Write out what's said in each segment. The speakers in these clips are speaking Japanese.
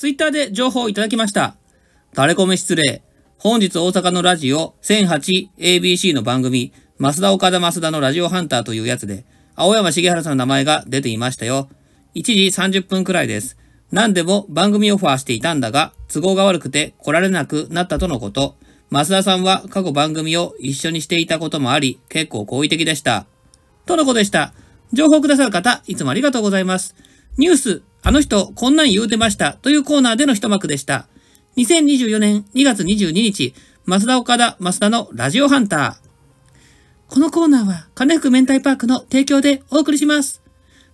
ツイッターで情報をいただきました。タレコメ失礼。本日大阪のラジオ 1008ABC の番組、増田岡田増田のラジオハンターというやつで、青山茂原さんの名前が出ていましたよ。1時30分くらいです。何でも番組オファーしていたんだが、都合が悪くて来られなくなったとのこと。増田さんは過去番組を一緒にしていたこともあり、結構好意的でした。とのことでした。情報くださる方、いつもありがとうございます。ニュース、あの人、こんなん言うてました。というコーナーでの一幕でした。2024年2月22日、増田岡田増田のラジオハンター。このコーナーは、金福明太パークの提供でお送りします。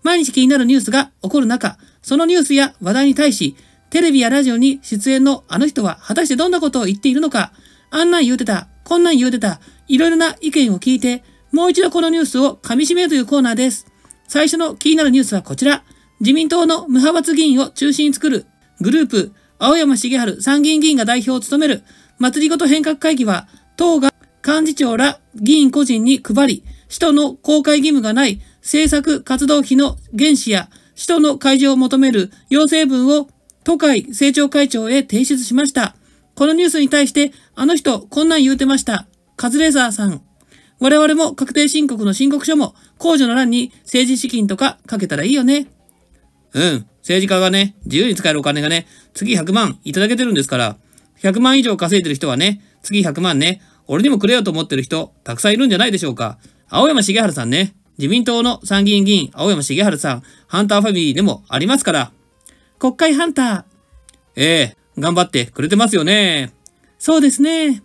毎日気になるニュースが起こる中、そのニュースや話題に対し、テレビやラジオに出演のあの人は果たしてどんなことを言っているのか、あんなん言うてた、こんなん言うてた、いろいろな意見を聞いて、もう一度このニュースを噛み締めるというコーナーです。最初の気になるニュースはこちら。自民党の無派閥議員を中心に作るグループ、青山茂春参議院議員が代表を務める祭りごと変革会議は、党が幹事長ら議員個人に配り、使途の公開義務がない政策活動費の原資や、使途の開示を求める要請文を都会政調会長へ提出しました。このニュースに対して、あの人、こんなん言うてました。カズレーザーさん。我々も確定申告の申告書も、控除の欄に政治資金とか書けたらいいよね。うん。政治家がね、自由に使えるお金がね、月100万いただけてるんですから、100万以上稼いでる人はね、月100万ね、俺にもくれよと思ってる人、たくさんいるんじゃないでしょうか。青山茂春さんね、自民党の参議院議員、青山茂春さん、ハンターファミリーでもありますから、国会ハンター。ええ頑張ってくれてますよね。そうですね。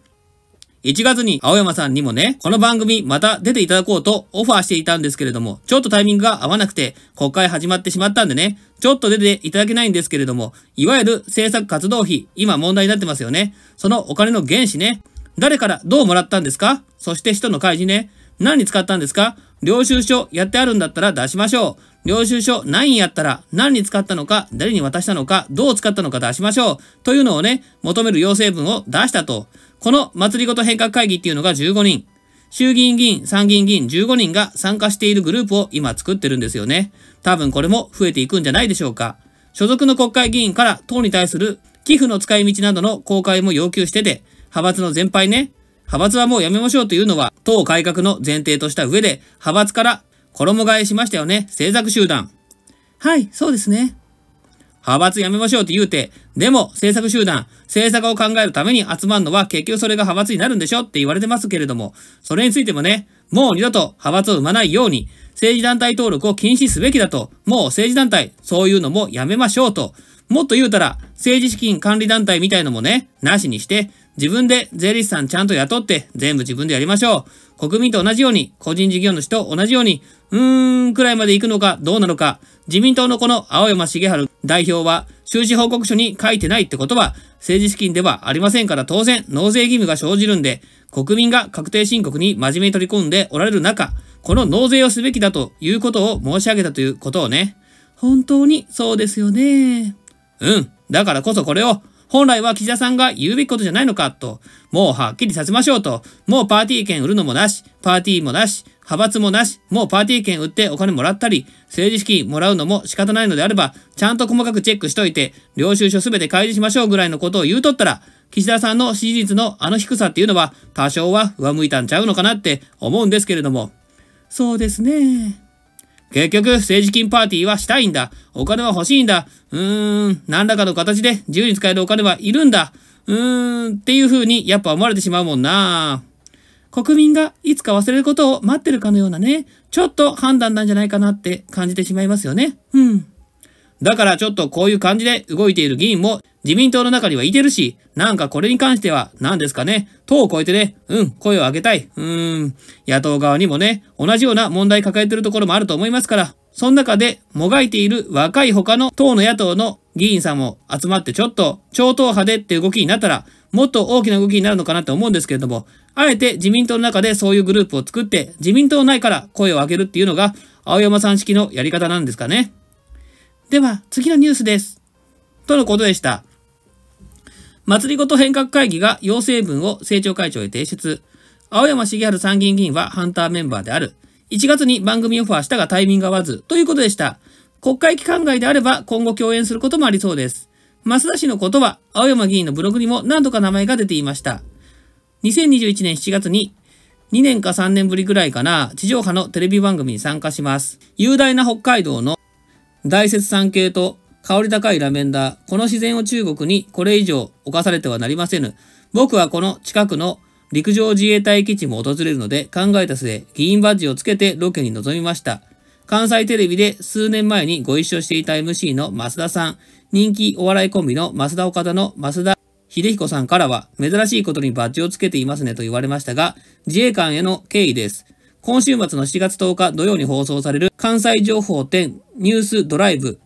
1月に青山さんにもね、この番組また出ていただこうとオファーしていたんですけれども、ちょっとタイミングが合わなくて、国会始まってしまったんでね、ちょっと出ていただけないんですけれども、いわゆる制作活動費、今問題になってますよね。そのお金の原資ね、誰からどうもらったんですかそして使の開示ね、何に使ったんですか領収書やってあるんだったら出しましょう。領収書何やったら何に使ったのか、誰に渡したのか、どう使ったのか出しましょう。というのをね、求める要請文を出したと。この祭りごと変革会議っていうのが15人、衆議院議員、参議院議員15人が参加しているグループを今作ってるんですよね。多分これも増えていくんじゃないでしょうか。所属の国会議員から党に対する寄付の使い道などの公開も要求してて、派閥の全敗ね、派閥はもうやめましょうというのは党改革の前提とした上で、派閥から衣替えしましたよね、政策集団。はい、そうですね。派閥やめましょうって言うて、でも政策集団、政策を考えるために集まるのは結局それが派閥になるんでしょって言われてますけれども、それについてもね、もう二度と派閥を生まないように、政治団体登録を禁止すべきだと、もう政治団体、そういうのもやめましょうと、もっと言うたら、政治資金管理団体みたいのもね、なしにして、自分で税理士さんちゃんと雇って全部自分でやりましょう。国民と同じように、個人事業主と同じように、うーんくらいまで行くのかどうなのか、自民党のこの青山茂春代表は、収支報告書に書いてないってことは、政治資金ではありませんから当然、納税義務が生じるんで、国民が確定申告に真面目に取り込んでおられる中、この納税をすべきだということを申し上げたということをね。本当にそうですよね。うん。だからこそこれを本来は岸田さんが言うべきことじゃないのかと、もうはっきりさせましょうと、もうパーティー券売るのもなし、パーティーもなし、派閥もなし、もうパーティー券売ってお金もらったり、政治資金もらうのも仕方ないのであれば、ちゃんと細かくチェックしといて、領収書すべて開示しましょうぐらいのことを言うとったら、岸田さんの支持率のあの低さっていうのは、多少は上向いたんちゃうのかなって思うんですけれども。そうですね。結局、政治金パーティーはしたいんだ。お金は欲しいんだ。うーん、何らかの形で自由に使えるお金はいるんだ。うーん、っていう風にやっぱ思われてしまうもんな。国民がいつか忘れることを待ってるかのようなね、ちょっと判断なんじゃないかなって感じてしまいますよね。うん。だからちょっとこういう感じで動いている議員も自民党の中にはいてるし、なんかこれに関しては、何ですかね、党を超えてね、うん、声を上げたい。うーん、野党側にもね、同じような問題抱えてるところもあると思いますから、その中でもがいている若い他の党の野党の議員さんも集まってちょっと超党派でっていう動きになったら、もっと大きな動きになるのかなと思うんですけれども、あえて自民党の中でそういうグループを作って、自民党内から声を上げるっていうのが、青山さん式のやり方なんですかね。では、次のニュースです。とのことでした。祭りごと変革会議が要請文を政調会長へ提出。青山茂春参議院議員はハンターメンバーである。1月に番組オファーしたがタイミング合わず、ということでした。国会期間外であれば今後共演することもありそうです。増田氏のことは、青山議員のブログにも何度か名前が出ていました。2021年7月に、2年か3年ぶりぐらいかな、地上波のテレビ番組に参加します。雄大な北海道の大雪山系と香り高いラベンダー、この自然を中国にこれ以上侵されてはなりませぬ。僕はこの近くの陸上自衛隊基地も訪れるので考えた末、議員バッジをつけてロケに臨みました。関西テレビで数年前にご一緒していた MC の増田さん、人気お笑いコンビの増田岡田の増田秀彦さんからは、珍しいことにバッジをつけていますねと言われましたが、自衛官への敬意です。今週末の7月10日土曜に放送される関西情報展ニュースドライブ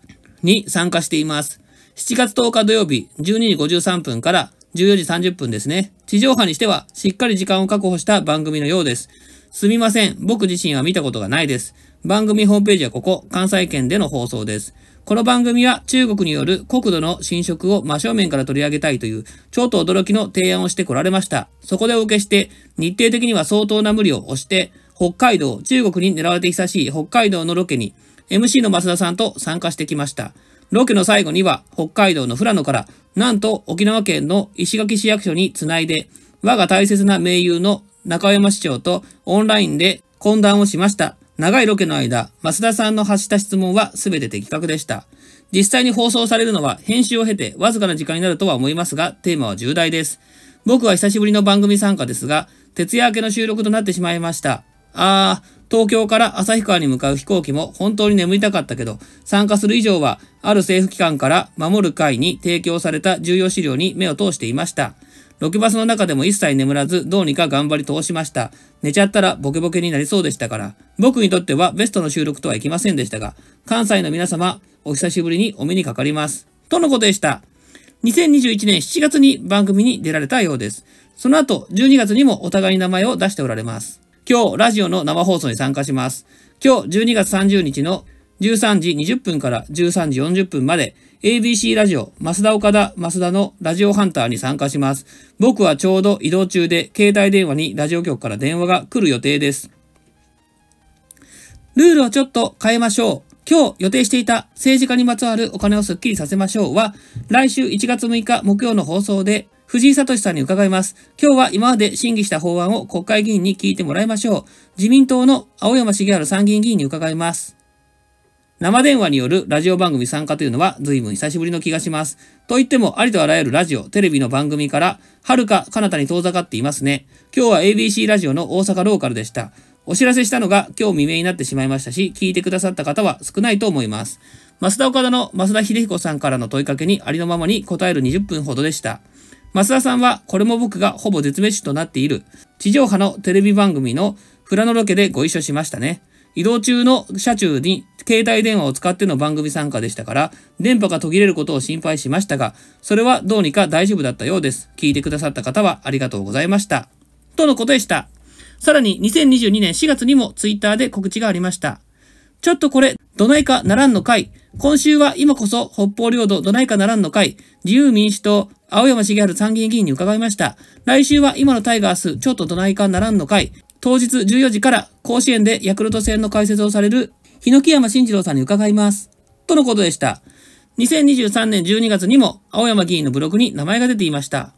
に参加しています。7月10日土曜日12時53分から14時30分ですね。地上波にしてはしっかり時間を確保した番組のようです。すみません。僕自身は見たことがないです。番組ホームページはここ、関西圏での放送です。この番組は中国による国土の侵食を真正面から取り上げたいという、ちょっと驚きの提案をしてこられました。そこでお受けして、日程的には相当な無理を押して、北海道、中国に狙われて久しい北海道のロケに、MC の増田さんと参加してきました。ロケの最後には北海道の富良野からなんと沖縄県の石垣市役所につないで我が大切な盟友の中山市長とオンラインで懇談をしました。長いロケの間、増田さんの発した質問は全て的確でした。実際に放送されるのは編集を経てわずかな時間になるとは思いますが、テーマは重大です。僕は久しぶりの番組参加ですが、徹夜明けの収録となってしまいました。あー、東京から旭川に向かう飛行機も本当に眠りたかったけど、参加する以上は、ある政府機関から守る会に提供された重要資料に目を通していました。ロケバスの中でも一切眠らず、どうにか頑張り通しました。寝ちゃったらボケボケになりそうでしたから。僕にとってはベストの収録とはいきませんでしたが、関西の皆様、お久しぶりにお目にかかります。とのことでした。2021年7月に番組に出られたようです。その後、12月にもお互いに名前を出しておられます。今日ラジオの生放送に参加します。今日12月30日の13時20分から13時40分まで ABC ラジオ、増田岡田、増田のラジオハンターに参加します。僕はちょうど移動中で携帯電話にラジオ局から電話が来る予定です。ルールをちょっと変えましょう。今日予定していた政治家にまつわるお金をスッキリさせましょうは、来週1月6日木曜の放送で、藤井聡さんに伺います。今日は今まで審議した法案を国会議員に聞いてもらいましょう。自民党の青山茂春参議院議員に伺います。生電話によるラジオ番組参加というのは随分久しぶりの気がします。と言ってもありとあらゆるラジオ、テレビの番組から、はるか彼方に遠ざかっていますね。今日は ABC ラジオの大阪ローカルでした。お知らせしたのが今日未明になってしまいましたし、聞いてくださった方は少ないと思います。増田岡田の増田秀彦さんからの問いかけにありのままに答える20分ほどでした。増田さんは、これも僕がほぼ絶滅種となっている、地上波のテレビ番組のフラノロケでご一緒しましたね。移動中の車中に携帯電話を使っての番組参加でしたから、電波が途切れることを心配しましたが、それはどうにか大丈夫だったようです。聞いてくださった方はありがとうございました。とのことでした。さらに2022年4月にも Twitter で告知がありました。ちょっとこれ、どないかならんのかい。今週は今こそ北方領土どないかならんのかい。自由民主党、青山茂春参議院議員に伺いました。来週は今のタイガース、ちょっとどないかならんのかい。当日14時から甲子園でヤクルト戦の解説をされる、檜山慎二郎さんに伺います。とのことでした。2023年12月にも青山議員のブログに名前が出ていました。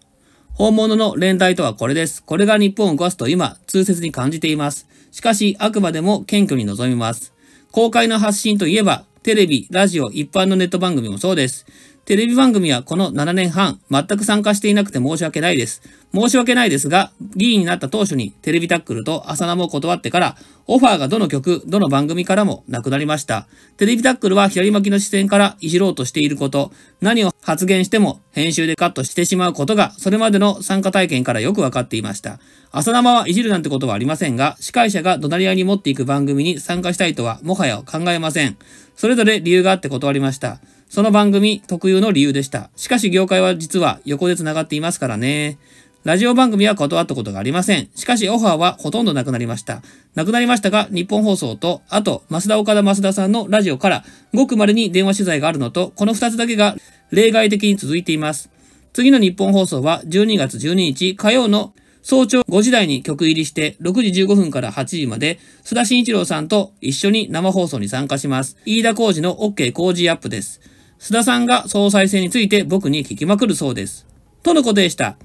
本物の連帯とはこれです。これが日本を壊すと今、痛切に感じています。しかし、あくまでも謙虚に臨みます。公開の発信といえば、テレビ、ラジオ、一般のネット番組もそうです。テレビ番組はこの7年半、全く参加していなくて申し訳ないです。申し訳ないですが、議員になった当初にテレビタックルと浅生も断ってから、オファーがどの曲、どの番組からもなくなりました。テレビタックルは左巻きの視線からいじろうとしていること、何を発言しても編集でカットしてしまうことが、それまでの参加体験からよくわかっていました。浅生はいじるなんてことはありませんが、司会者が怒鳴り合いに持っていく番組に参加したいとはもはや考えません。それぞれ理由があって断りました。その番組特有の理由でした。しかし業界は実は横で繋がっていますからね。ラジオ番組は断ったことがありません。しかしオファーはほとんどなくなりました。なくなりましたが、日本放送と、あと、増田岡田増田さんのラジオから、ごくまに電話取材があるのと、この二つだけが例外的に続いています。次の日本放送は12月12日火曜の早朝5時台に曲入りして6時15分から8時まで須田慎一郎さんと一緒に生放送に参加します。飯田浩二の OK 工事アップです。須田さんが総裁選について僕に聞きまくるそうです。とのことでした。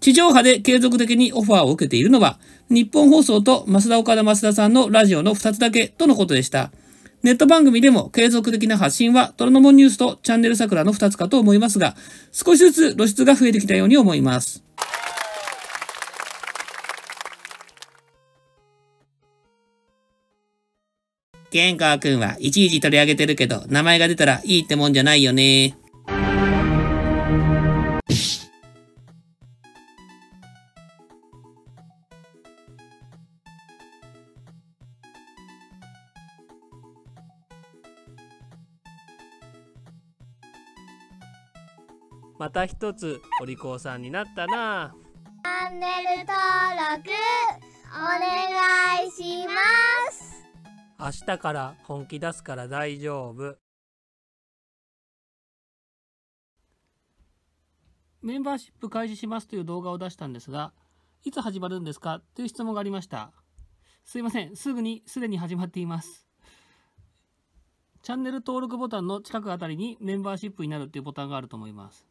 地上波で継続的にオファーを受けているのは、日本放送と増田岡田増田さんのラジオの2つだけとのことでした。ネット番組でも継続的な発信は、虎ノ門ニュースとチャンネル桜の2つかと思いますが、少しずつ露出が増えてきたように思います。玄川くんはいちいち取り上げてるけど、名前が出たらいいってもんじゃないよね。また一つお利口さんになったなチャンネル登録お願いします明日から本気出すから大丈夫。メンバーシップ開始しますという動画を出したんですが、いつ始まるんですかという質問がありました。すいません、すぐに、すでに始まっています。チャンネル登録ボタンの近くあたりにメンバーシップになるっていうボタンがあると思います。